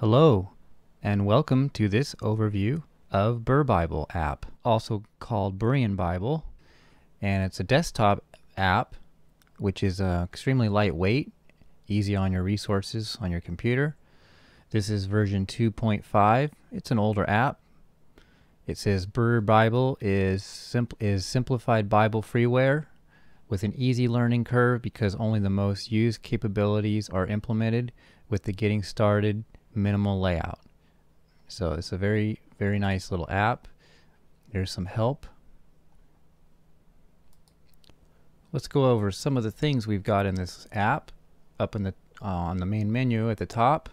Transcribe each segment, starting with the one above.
Hello, and welcome to this overview of Burr Bible app, also called Burian Bible, and it's a desktop app which is uh, extremely lightweight, easy on your resources on your computer. This is version 2.5. It's an older app. It says Burr Bible is simp is simplified Bible freeware with an easy learning curve because only the most used capabilities are implemented with the getting started minimal layout. So it's a very, very nice little app. There's some help. Let's go over some of the things we've got in this app up in the uh, on the main menu at the top.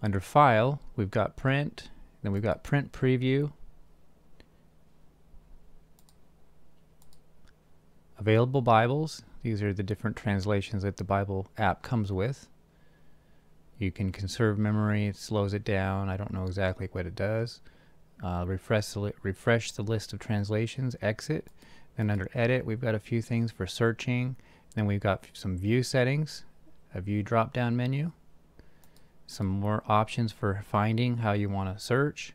Under File, we've got Print, then we've got Print Preview, Available Bibles. These are the different translations that the Bible app comes with. You can conserve memory, it slows it down. I don't know exactly what it does. Uh, refresh, the refresh the list of translations, exit. Then under edit, we've got a few things for searching. Then we've got some view settings, a view drop-down menu, some more options for finding how you want to search.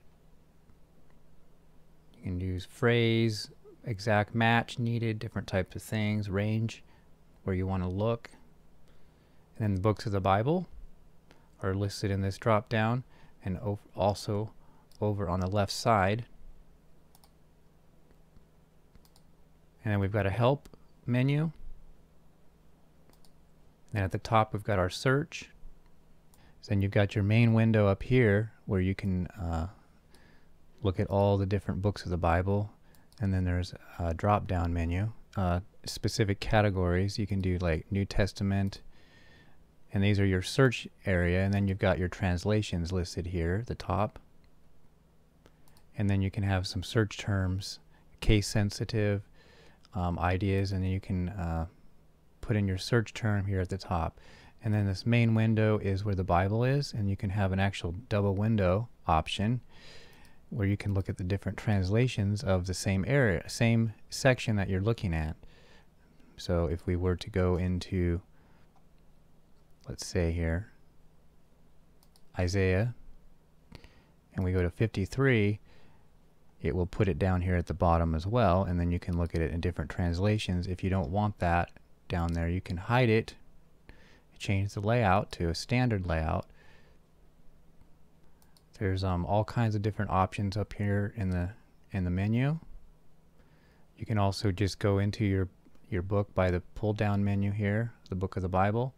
You can use phrase, exact match needed, different types of things, range, where you want to look. And then the books of the Bible are listed in this drop down and also over on the left side. And then we've got a help menu. And at the top, we've got our search. then you've got your main window up here where you can uh, look at all the different books of the Bible. And then there's a drop down menu, uh, specific categories. You can do like New Testament, and these are your search area and then you've got your translations listed here at the top and then you can have some search terms case sensitive um, ideas and then you can uh, put in your search term here at the top and then this main window is where the Bible is and you can have an actual double window option where you can look at the different translations of the same area same section that you're looking at so if we were to go into let's say here, Isaiah, and we go to 53, it will put it down here at the bottom as well, and then you can look at it in different translations. If you don't want that down there, you can hide it, change the layout to a standard layout. There's um, all kinds of different options up here in the in the menu. You can also just go into your your book by the pull down menu here, the book of the Bible,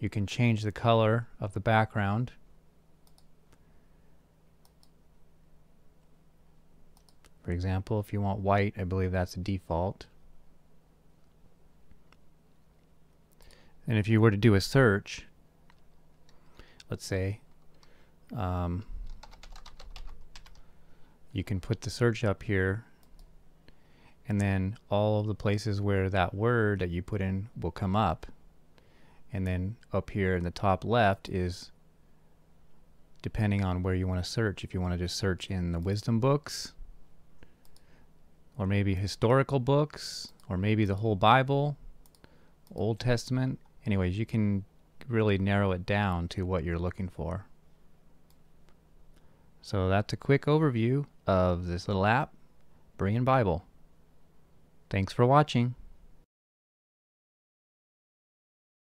you can change the color of the background. For example, if you want white, I believe that's default. And if you were to do a search, let's say, um, you can put the search up here and then all of the places where that word that you put in will come up. And then up here in the top left is depending on where you want to search. If you want to just search in the wisdom books, or maybe historical books, or maybe the whole Bible, Old Testament. Anyways, you can really narrow it down to what you're looking for. So that's a quick overview of this little app, Brain Bible. Thanks for watching.